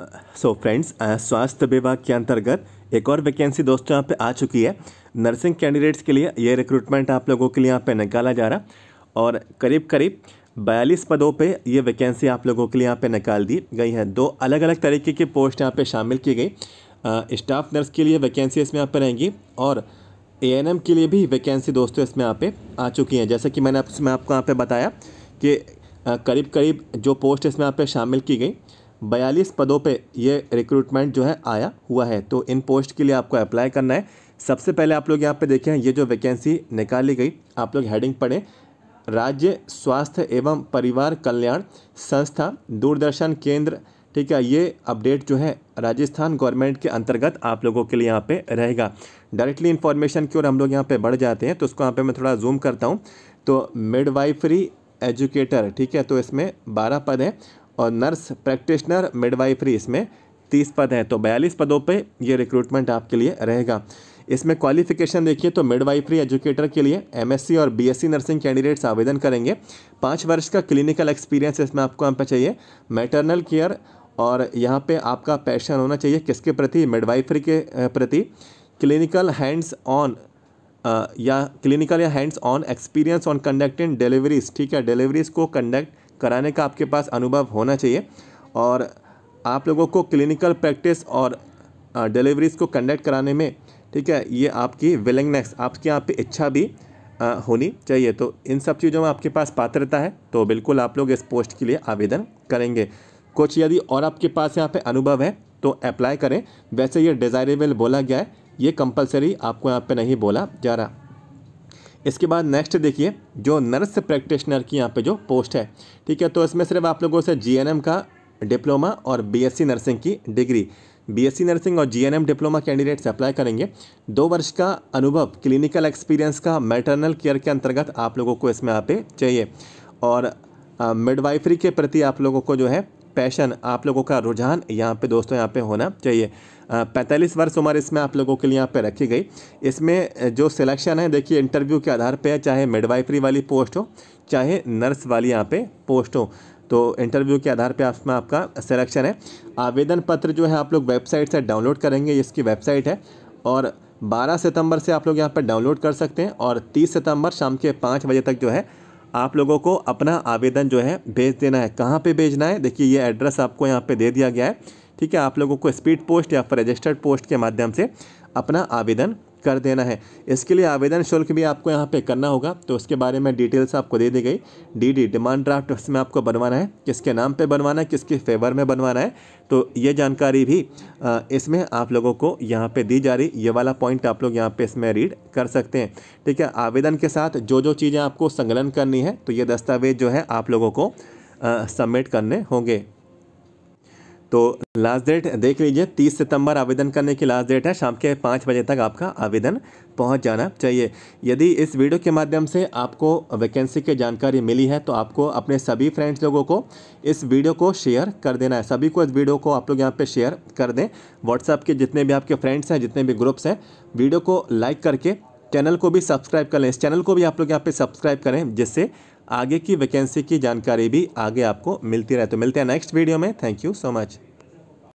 so friends uh, स्वास्थ्य विभाग के अंतर्गत एक और वैकेंसी दोस्तों यहाँ पे आ चुकी है नर्सिंग कैंडिडेट्स के लिए ये रिक्रूटमेंट आप लोगों के लिए यहाँ पे निकाला जा रहा और करीब करीब बयालीस पदों पे ये वैकेंसी आप लोगों के लिए यहाँ पे निकाल दी गई है दो अलग अलग तरीके की पोस्ट यहाँ पे शामिल की गई स्टाफ नर्स के लिए वैकेंसी इसमें यहाँ पर रहेंगी और ए के लिए भी वैकेंसी दोस्तों इसमें यहाँ पे आ चुकी हैं जैसा कि मैंने आपको यहाँ पे बताया कि करीब करीब जो पोस्ट इसमें यहाँ पे शामिल की गई बयालीस पदों पे ये रिक्रूटमेंट जो है आया हुआ है तो इन पोस्ट के लिए आपको अप्लाई करना है सबसे पहले आप लोग यहाँ पे देखें ये जो वैकेंसी निकाली गई आप लोग हेडिंग पढ़ें राज्य स्वास्थ्य एवं परिवार कल्याण संस्था दूरदर्शन केंद्र ठीक है ये अपडेट जो है राजस्थान गवर्नमेंट के अंतर्गत आप लोगों के लिए यहाँ पे रहेगा डायरेक्टली इन्फॉर्मेशन की ओर हम लोग यहाँ पे बढ़ जाते हैं तो उसको यहाँ पे मैं थोड़ा जूम करता हूँ तो मिडवाइफरी एजुकेटर ठीक है तो इसमें बारह पद हैं और नर्स प्रैक्टिशनर मिडवाइफरी इसमें तीस पद हैं तो बयालीस पदों पे ये रिक्रूटमेंट आपके लिए रहेगा इसमें क्वालिफिकेशन देखिए तो मिडवाइफरी एजुकेटर के लिए एमएससी और बीएससी नर्सिंग कैंडिडेट्स आवेदन करेंगे पाँच वर्ष का क्लिनिकल एक्सपीरियंस इसमें आपको यहाँ पर चाहिए मैटरनल केयर और यहाँ पे आपका पैशन होना चाहिए किसके प्रति मिडवाइफरी के प्रति क्लिनिकल हैंड्स ऑन या क्लिनिकल या hands on experience on conducting deliveries ठीक है डिलीवरीज को कंडक्ट कराने का आपके पास अनुभव होना चाहिए और आप लोगों को क्लिनिकल प्रैक्टिस और डिलीवरीज़ को कंडक्ट कराने में ठीक है ये आपकी विलिंगनेस आपके यहाँ पे इच्छा भी आ, होनी चाहिए तो इन सब चीज़ों में आपके पास पात्रता है तो बिल्कुल आप लोग इस पोस्ट के लिए आवेदन करेंगे कुछ यदि और आपके पास यहाँ पे अनुभव है तो अप्लाई करें वैसे ये डिज़ायरेबल बोला गया है ये कंपलसरी आपको यहाँ पे नहीं बोला जा रहा इसके बाद नेक्स्ट देखिए जो नर्स प्रैक्टिशनर की यहाँ पे जो पोस्ट है ठीक है तो इसमें सिर्फ आप लोगों से जीएनएम का डिप्लोमा और बीएससी नर्सिंग की डिग्री बीएससी नर्सिंग और जीएनएम डिप्लोमा कैंडिडेट्स अप्लाई करेंगे दो वर्ष का अनुभव क्लिनिकल एक्सपीरियंस का मेटरनल केयर के अंतर्गत आप लोगों को इसमें यहाँ पे चाहिए और मिडवाइफरी के प्रति आप लोगों को जो है पैशन आप लोगों का रुझान यहाँ पे दोस्तों यहाँ पे होना चाहिए पैंतालीस वर्ष उम्र इसमें आप लोगों के लिए यहाँ पे रखी गई इसमें जो सिलेक्शन है देखिए इंटरव्यू के आधार पे है चाहे मिडवाइफरी वाली पोस्ट हो चाहे नर्स वाली यहाँ पे पोस्ट हो तो इंटरव्यू के आधार पे में आपका सिलेक्शन है आवेदन पत्र जो है आप लोग वेबसाइट से डाउनलोड करेंगे इसकी वेबसाइट है और 12 सितंबर से आप लोग यहाँ पर डाउनलोड कर सकते हैं और 30 सितंबर शाम के पाँच बजे तक जो है आप लोगों को अपना आवेदन जो है भेज देना है कहाँ पे भेजना है देखिए ये एड्रेस आपको यहाँ पे दे दिया गया है ठीक है आप लोगों को स्पीड पोस्ट या फिर रजिस्टर्ड पोस्ट के माध्यम से अपना आवेदन कर देना है इसके लिए आवेदन शुल्क भी आपको यहाँ पे करना होगा तो उसके बारे में डिटेल्स आपको दे दी गई डी डी डिमांड ड्राफ्ट उसमें आपको बनवाना है किसके नाम पे बनवाना है किसके फेवर में बनवाना है तो ये जानकारी भी इसमें आप लोगों को यहाँ पे दी जा रही ये वाला पॉइंट आप लोग यहाँ पे इसमें रीड कर सकते हैं ठीक है आवेदन के साथ जो जो चीज़ें आपको संगलन करनी है तो ये दस्तावेज जो है आप लोगों को सबमिट करने होंगे तो लास्ट डेट देख लीजिए 30 सितंबर आवेदन करने की लास्ट डेट है शाम के पाँच बजे तक आपका आवेदन पहुंच जाना चाहिए यदि इस वीडियो के माध्यम से आपको वैकेंसी की जानकारी मिली है तो आपको अपने सभी फ्रेंड्स लोगों को इस वीडियो को शेयर कर देना है सभी को इस वीडियो को आप लोग यहाँ पर शेयर कर दें व्हाट्सएप के जितने भी आपके फ्रेंड्स हैं जितने भी ग्रुप्स हैं वीडियो को लाइक करके चैनल को भी सब्सक्राइब कर लें इस चैनल को भी आप लोग यहाँ पे सब्सक्राइब करें जिससे आगे की वैकेंसी की जानकारी भी आगे आपको मिलती रहे तो मिलते हैं नेक्स्ट वीडियो में थैंक यू सो मच